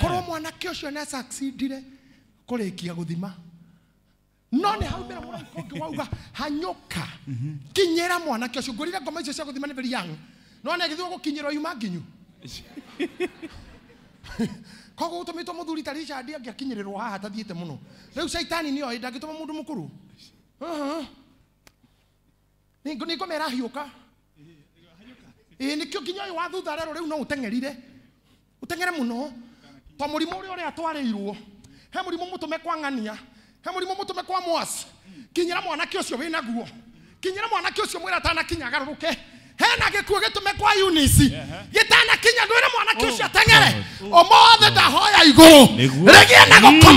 korwo eh. mwanake ucio ne succeedire kurikia guthima no nä hau mbere må raikå ngä wauga hanyå ka kinyä ra mwanake å cio ngå rire ngoma icio cia gå thima nä very young no nä gä thiä gå kinyä rwo yuma nginyu (laughs) koguo gå tå mä two må thuri ta richard angä akinyä rä rwo haha tathiä te må no rä u caitani nä oä ndangä tå ma må uh-huh. ndå må kå rå nä ngå mä hiå ka ä nä kä o kinya å yå wa thutha rerwo rä u no å tengerire å tengere må no to murimu uri uri atwarirwo he murimu mutume kwa ngania he tå mutume kwa kinyä kinyira mwanake wä oh, wina guo kinyira mwanake ucio mwira tanakinya ke hena gikuo gitume kwa unisi gitanakinya ndwire mwanake cio atengere omothe ndahoya iguru regie na må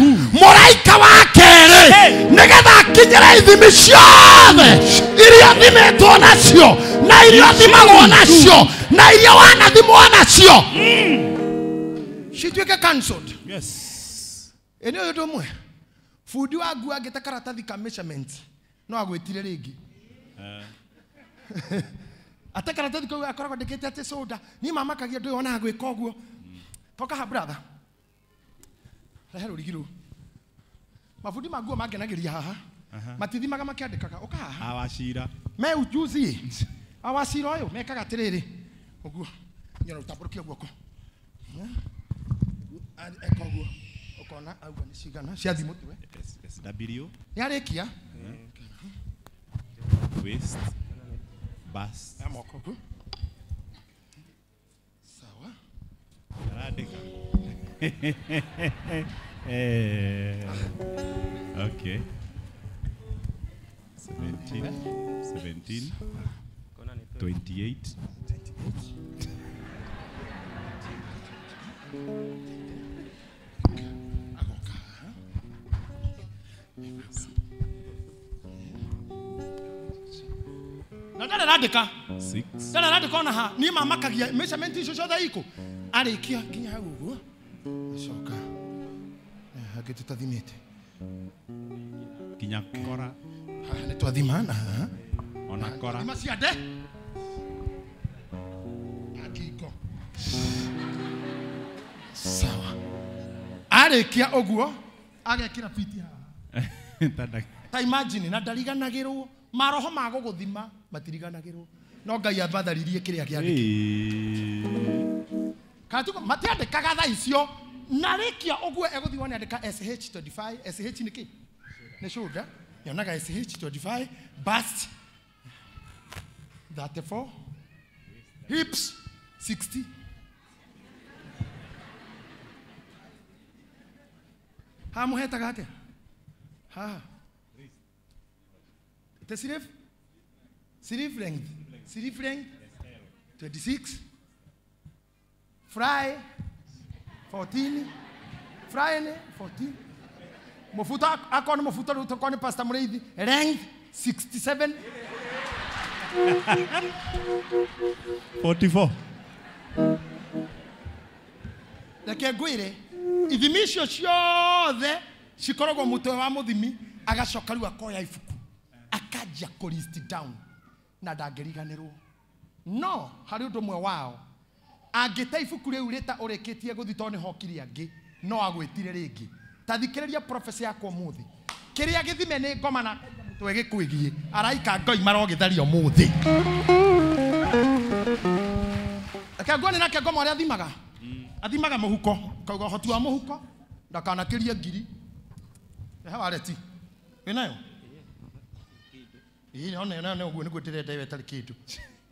mm. raika wa getha nigetha ra ithimi ciothe iria thimitwo nacio na iria thimagwo nacio na iria wanathimwo nacio mm a cancelled yes And å yå ndå mwe bundi are going angä get a measurement no agwä tire rä ngä eh. (laughs) atä karatathi kau akoragwo ndä kä te atä cånda niä mamakagia ndå å yå ona agwä ka å guo tokaha bratha rehe rå rigi rå mabundi manguo mangenagä ria haha matithimaga makä andä kaga å me ujuzi awacira å yå mekaga atä rä rä å guo kia yeah ekoguo ukona nä cigana ciathi må twe nä arä kia na ndararandika ndararandika ona ha niä mamakagia measurement icio ciothe iko kia nginya hau ũguo acoka hangĩ tũtathimĩte nginya kora haha nĩ twathima na haha ona kora thima ciande na ngingo sawa arĩkia ũguo agekĩra biti haha ta imagine na ndariganagirwo maroho ma gå gå guguthima matiriganagirwo no ngai ambatharirie kä rä a gä matiandä kaga tha icio na rä kia å guo egå thiä nä andä ka nä kä nä cånda nä onaga hamå hetaga atä Ha. Ah. The sleeve? Sleeve length. Sleeve length? 26. Fry? 14. Fry ne? 14. Mufuta akona mufuta utokoni pasta mreithi. Length (laughs) 67. 44. Reke ngwire ithimisho ciothe cikoragwo twe wa muthimi agacoka riu akoya ibuku akanjia kå list down na ndangäriganärwo no harä å ndå mwe wao angä ta ibuku rä u rä ta å rä kä tie gå thi nä hokiri angä no agwä tire rä ngä thikä rä ria yakwa må thä kä rä a gä thime nä ngoma na twe gä kwä giä araika ngoi marogä tharia må thä kenguo nä nake ngoma å rä athimaga hmm. athimaga må huko kauga hoti wa må huko ndakanakä ria ngiri hawareti winayo ii ona ona ne uguo niguo ndirenda iwe tarä kä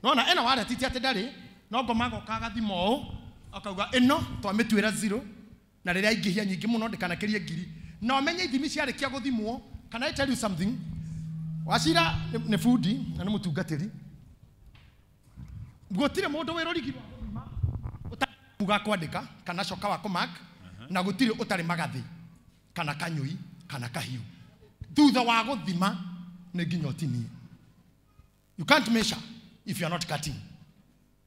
nona ä no waretite atä ndarä no ngomagoka gathima å ũ akauga ä no twamä tuä ra na rä rä a ingä hia nyingä må no ndä kanakä ngiri na omenye ithimi ciarä kia gå thimwo I tell you something wacira nä bundi na nä må tungatä ri gå må ndå wä kana coka wa kå na gå tirä å tarä magathä kana kanyå kana kahiu thutha wa guthima ne nginya utinie you can't measure if you are not cutting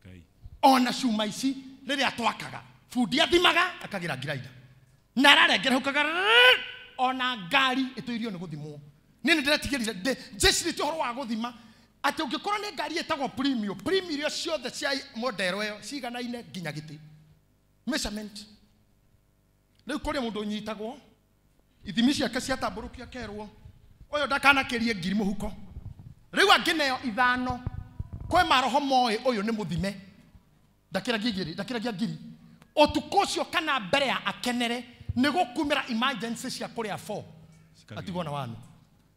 okay. ona cuma ici riria twakaga bundi athimaga akagira ngiraitha na ararengerehũkaga ona ngari ĩtũirio nĩ gũthimwo niĩ nĩ ndĩretigĩrire njĩcirĩtie ũhoro wa gũthima atĩ ũngĩkorwo nĩ ngari ĩtagwo premio premio irio ciothe cia modero ĩyo ciganaine nginya ginyagiti measurement rĩu kũrĩ mũndũ ũnyitagwo ithimi ciake ciatambũrũkio akerwo ũyũ ndakanakirie ngiri mũhuko rĩu angĩneo ithano kwĩ maroho moĩ ũyũ nĩ mũthime ndakĩragia igĩrĩ ndakĩragia ngiri ũtukũ ũcio kana mbere ya akenere nĩ gũkumĩra emergency cia kũrĩa fo atigwo na wanu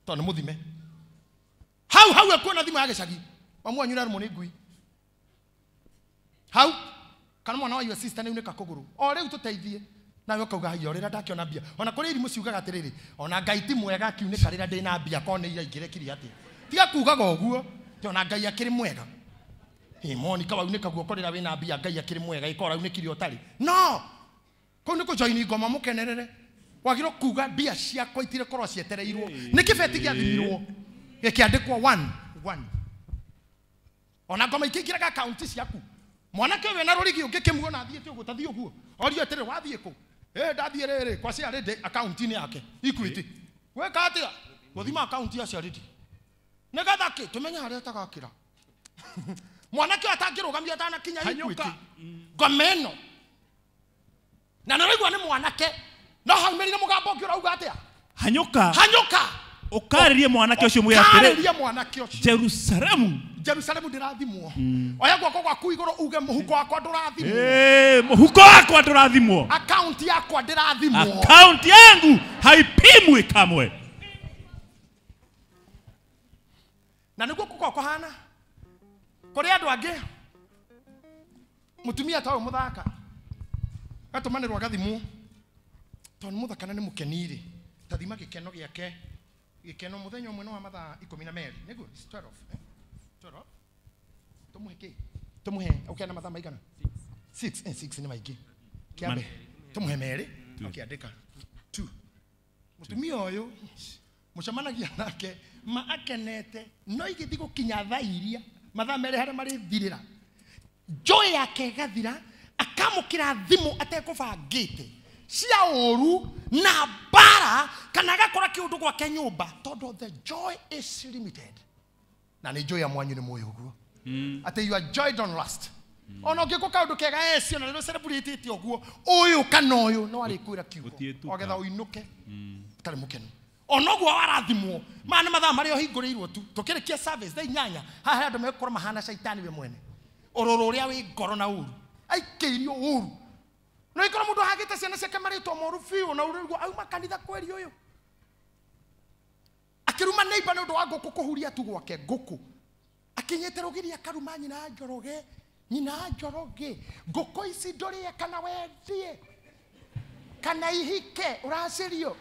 tondũ nĩ mũthime hau hau ekuona thimũ ya gĩcagi mamwanyu nĩarũmwo nĩ ngui hau kana mwana wa your sister nĩaunĩka kũgũrũ o rĩu tũteithie nawe ukaugagia rä rä a ndakä mbia ona kå rä irimå ciugaga atä ona ngai ti mwega akiunä ka rä rä a ndä na mbia korwo nä iraingä rekire atä tiga kugaga å guo ti ona ngai akä rä mwega monika waunä ka guoko rä rä a wä na mbia ngai akä rä mwega ä korwo raunä kire å no kå u nä kå joini ngoma må kenerere wagirwo kuga mbia ciakwa itirä korwo cietereirwo nä kä beti gä athimirwo gä kä andä kwo ona ngoma ikä ingä raga akaunti ciaku mwanake å yå na rå rigi å ngä kä muona athiä te å gå tathiä å guo orio atä rä wathiä kå ee eh, ndathiä rä rä kwaci arä ndä akaunti-inä yake equity gwä eh? ka atä a gå thima akaunti aciaridi nä getha kä tå menya harä a ta (laughs) ra mwanake å atangä rå gamia atanakinya ngome mm. ä no na nä raigua nä mwanake no haumä rire må gambo å ngä å rauga atä a hanyå ka hanyå ka å karä rie mwanake jerusalemu jerusalemu ndirathimwo mm. oya kwa gwaku iguru uge muhuko wakwa ndurathimwo eh, muhuko wakwa ndurathimwo akaunti yakwa ndirathimwo akaunti yangu haipimwi kamwe na niguo guko kuhana kuri andu angi mutumia ta uyu muthaka gatumanirwo agathimwo tondå må thakana nä må kenirä tathima gä keno gä ake gä keno må thenya å mwe no wa mathaa ikå mi na merä nä toro tumuhe ki tumuhe ukiana mathaa maigana 6 6 eh, ni maingi kiambe tumuhe meri ukiandika 2 mutumia uyu mucemanagia nake ma akenete no igithi gukinya thaa iria mathaa merĩ harĩa marĩthirĩra joy yake ĩgathira akamũkĩra thimũ atekũbangĩte cia ũru na mbara kana agakora kĩũndũ gwake nyũmba tondũ the joy is limited na nä njå ya mwanyu nä må å guo hmm. atä you are joy don't last ona å ngä kå kaå ndå kega ecio eh, na nä rå celebrate te å guo å yå kana å yå no arä kwä ra kiugo ogetha å inå ke hmm. tarä må kenu onoguo warathimwo maya nä mathaa marä a å hingå rä irwo tu tå kä rä kia thaa inyanya haha he andå megåkorwo mahana caitani we mwene å rå rå å rä a wä ngoro na å ru aikä irio å ru no ikorwo må ndå ahagä te ciana ciake marä two moru biå na å rä auma kanitha kweri å yå akiruma neiba nä å ndå wa ngå kå kå huria tu gwake ngå kå akinyä te rå akaruma nyina njoroge nyina njoroge ngå kå ici ndå rä e kana wendie kana ihike å racä rio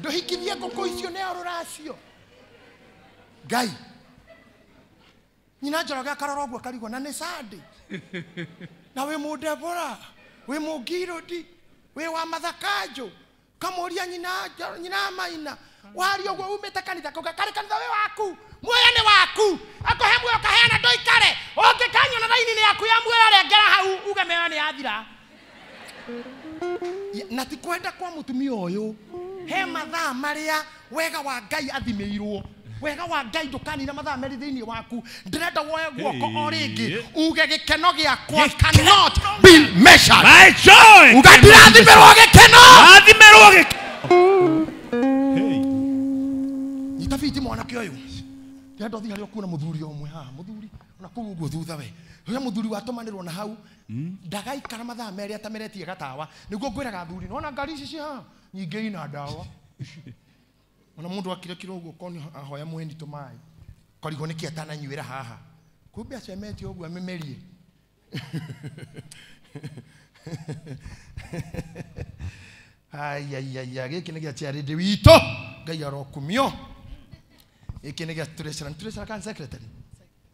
ndå hikithie ngå kå icio nä arå racio ngai nyina njoroge akarora å guo akarigwo na nä sandä na wä må ndebora wä må ngirå ndi wä wa mathakanjå kamoria nyina nyina maina wario guo umeta kanitha kauga kare kanitha we waku mwoya ni waku akohe muoyo kaheana oke kanyo na raini ni yaku ya mwoya muoyo ngera hau uge mĩoyo nĩ yathira na ti kwenda kwa mutumio ũyũ he mathaa maria wega wa ngai athimĩirwo wega wa ngai ndukanire mathaa meri thiini waku ndirenda woye guoko o ringi uge gikeno giakwa cannot be measured uga ndirathimirwo gikeno rathimirwo gikeno nyita biti mwanake uyu ndirenda uthi haria ukuona muthuri omwe haha muthuri ona kuu uguo thutha we uria muthuri watumanirwo na hau hmm? ndagaikara mathaa meri atameretie gatawa niguo ngwiraga thuri nona ngari ici ci haha nyingĩ ina ndawa (laughs) ona mundu akire kiroguo koni ahoya mwendi tumai korigo niki atananyuira haha kumbe acemete uguo amemerie ayayaya gä kä nä gä acia rä ndä witå ngai arokumio gä kä gä kan secretary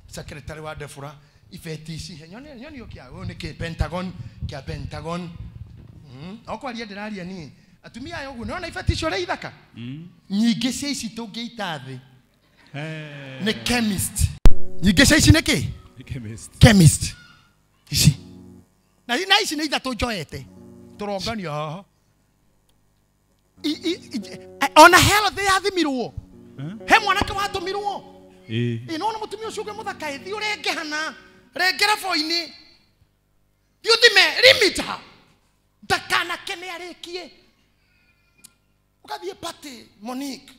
secretary wa defura a å yå pentagon atumia aya å guo nä ibati icio å rä a ithaka mm. nyingä cia ici tungiita thi ni chemist nyingi cia ici nä ki ici na ici nä ithatå njoete tå turongania hoho e, ona health yathimirwo he mwanake watå mirwo ä nona må tumia å cio å ngä må thaka äthi å rengehana rengerebo-inä thiå thime rimita ndakanake nä arä kie ugathiä pati monik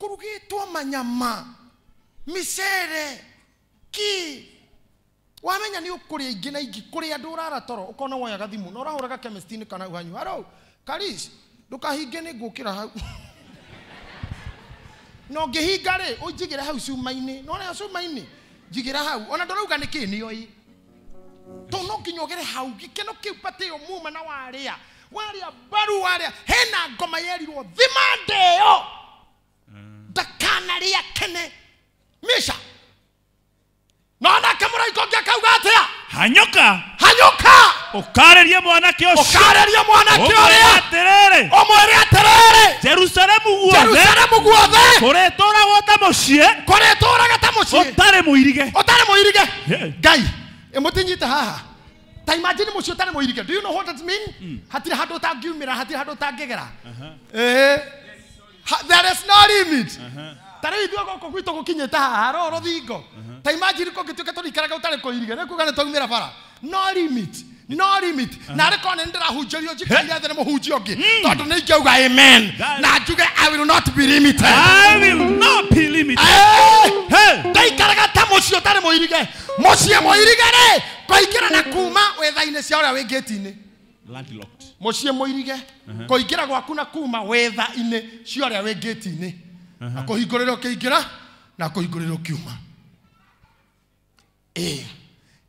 kå rugä manyama micere ki wamenya nä å kå rä aingä na ingä kå rä ndå å raratoro å kona woyaga thimå na å rahå raga kana uhanyu haro karis ndå kahingä nä ngå kä ra hau (laughs) na å ngä hinga rä å njigä re hau cuma-inä na å rä njigä ra hau ona ndå rauga nä kä nä oä no nginya å gere hau gä keno kä u batä yo muma na warä a walya bbalu walya hena agoma yeerirwa dhimanda eyo ndakanalya kene misha nonake muraiko giakauga atia hanyuka hanyuka ukarerie mwanake uciokarerie mwanake uria atiriri umwire atiriri jerusalemu guothe jerusalemu guothe kurituragwo ta kore tora ta mucii utari muirige utari muirige ngai imutinyite haha ta imagine mucio tari muirige do you know what that mean mm. hatire handu utangiumira hatire handu utangigera uh-huh. eh there is no limit uh -huh. tari ithuĩ gũkũ gwitũ gũkinyĩte haha ro rũthingo uh-huh. ta imagine ko kũngĩtuĩka tũrikaraga ũtarĩ kũirige nĩ kuga nĩ twaumĩra bara no limit no limit uh-huh. na rä korwo nä ndä rahunjärio njikaire thä nä må hunjia å ngä hmm. tondå nä ingäuga amen na njuge i will not be limited i ndaikaraga ta må ciä å tarä må irige må ciä må irige rä koingira na kuma wetha cia å rä a wä ngäti-inä må ciä må irige kå ingä gwaku na kuma wetha-inä cia å rä a wä ngäti-inä na hingå rä kä ingä ra na kå hingå rä rwo kiuma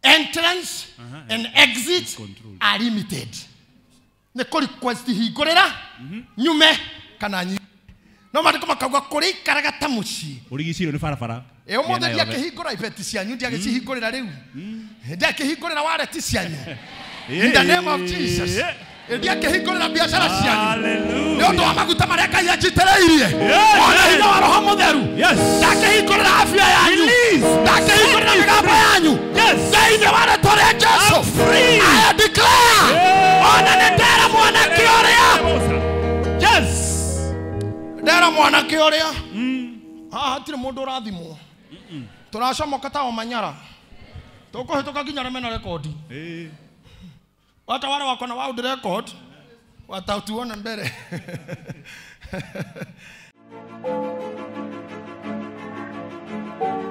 entrance uh -huh. and exit are limited nä kå request hingurira rä ra nyume kana nyi no mandä ko makauga kå rä ikaraga ta må ciä barabara ä må thä ri akä hingå ra ibeti cianyu ndiagä cihingå rä ra rä u mm. ndiakä hingå rä ra wareti cianyu in the name of jesus biacara cianyu nä å ndå wa maguta marä a ngai anjitä rä irie ona hinya wa roho må theru ndakihingurira abia yanyu ndakihingurira mä gambo yanyu thäinä wa rĩtwa rä jesu ona nä ndera mwanake å rä a ndera mwanake å rä a må mm. ndå å rathimwo turacomoka ta omanyara tukuhituka nginya remena rekodi wata eh. wale wakona na wau record watatuona mbele (laughs)